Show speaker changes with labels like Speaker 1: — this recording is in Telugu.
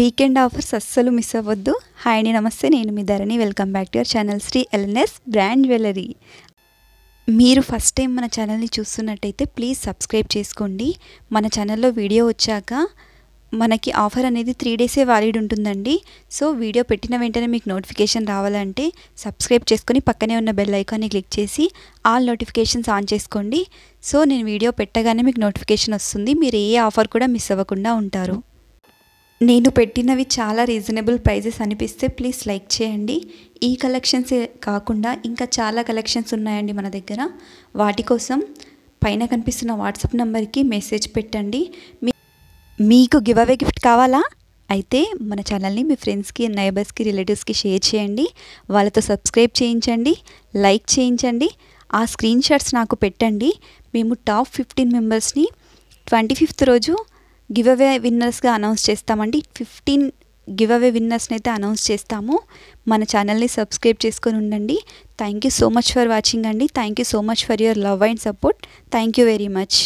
Speaker 1: వీకెండ్ ఆఫర్స్ అస్సలు మిస్ అవ్వద్దు హాయ్ అండి నమస్తే నేను మీ Dharani welcome back to your channel Sri LNS brand jewellery మీరు ఫస్ట్ టైం మన ఛానల్ని చూస్తున్నట్టయితే ప్లీజ్ సబ్స్క్రైబ్ చేసుకోండి మన ఛానల్లో వీడియో వచ్చాక మనకి ఆఫర్ అనేది త్రీ డేసే వ్యాలిడ్ ఉంటుందండి సో వీడియో పెట్టిన వెంటనే మీకు నోటిఫికేషన్ రావాలంటే సబ్స్క్రైబ్ చేసుకొని పక్కనే ఉన్న బెల్ ఐకాన్ని క్లిక్ చేసి ఆల్ నోటిఫికేషన్స్ ఆన్ చేసుకోండి సో నేను వీడియో పెట్టగానే మీకు నోటిఫికేషన్ వస్తుంది మీరు ఏ ఆఫర్ కూడా మిస్ అవ్వకుండా ఉంటారు నేను పెట్టినవి చాలా రీజనబుల్ ప్రైజెస్ అనిపిస్తే ప్లీజ్ లైక్ చేయండి ఈ కలెక్షన్స్ కాకుండా ఇంకా చాలా కలెక్షన్స్ ఉన్నాయండి మన దగ్గర వాటి కోసం పైన కనిపిస్తున్న వాట్సాప్ నెంబర్కి మెసేజ్ పెట్టండి మీకు గివ్ అవే గిఫ్ట్ కావాలా అయితే మన ఛానల్ని మీ ఫ్రెండ్స్కి నైబర్స్కి రిలేటివ్స్కి షేర్ చేయండి వాళ్ళతో సబ్స్క్రైబ్ చేయించండి లైక్ చేయించండి ఆ స్క్రీన్ షాట్స్ నాకు పెట్టండి మేము టాప్ ఫిఫ్టీన్ మెంబర్స్ని ట్వంటీ ఫిఫ్త్ రోజు గివ్ అవే విన్నర్స్గా అనౌన్స్ చేస్తామండి ఫిఫ్టీన్ గివ్ అవే విన్నర్స్ని అయితే అనౌన్స్ చేస్తాము మన ఛానల్ని సబ్స్క్రైబ్ చేసుకొని ఉండండి thank you so much for watching అండి thank you so much for your love and support thank you very much